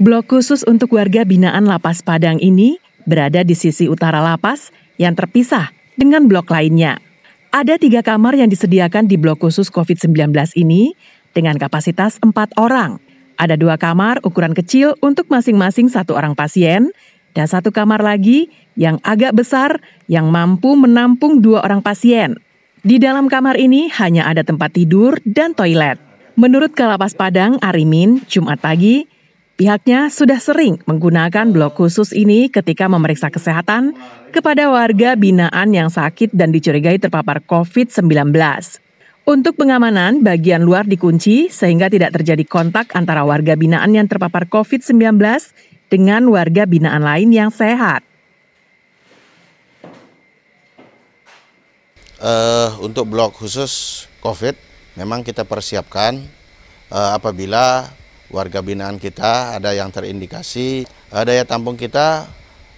Blok khusus untuk warga binaan Lapas Padang ini berada di sisi utara lapas yang terpisah dengan blok lainnya. Ada tiga kamar yang disediakan di blok khusus COVID-19 ini dengan kapasitas empat orang. Ada dua kamar ukuran kecil untuk masing-masing satu orang pasien, dan satu kamar lagi yang agak besar yang mampu menampung dua orang pasien. Di dalam kamar ini hanya ada tempat tidur dan toilet. Menurut Kalapas Padang, Arimin, Jumat pagi, Pihaknya sudah sering menggunakan blok khusus ini ketika memeriksa kesehatan kepada warga binaan yang sakit dan dicurigai terpapar COVID-19. Untuk pengamanan, bagian luar dikunci sehingga tidak terjadi kontak antara warga binaan yang terpapar COVID-19 dengan warga binaan lain yang sehat. Uh, untuk blok khusus COVID, memang kita persiapkan uh, apabila warga binaan kita ada yang terindikasi daya tampung kita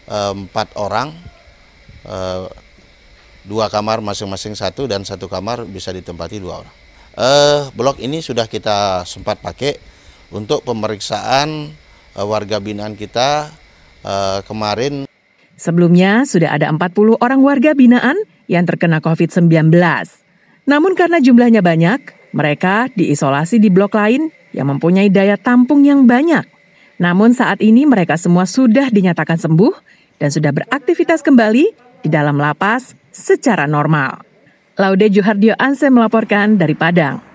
eh, empat orang eh, dua kamar masing-masing satu dan satu kamar bisa ditempati dua orang eh, blok ini sudah kita sempat pakai untuk pemeriksaan warga binaan kita kemarin sebelumnya sudah ada 40 orang warga binaan yang terkena COVID-19 namun karena jumlahnya banyak mereka diisolasi di blok lain yang mempunyai daya tampung yang banyak. Namun saat ini mereka semua sudah dinyatakan sembuh dan sudah beraktivitas kembali di dalam lapas secara normal. Laude Johardio Anse melaporkan dari Padang.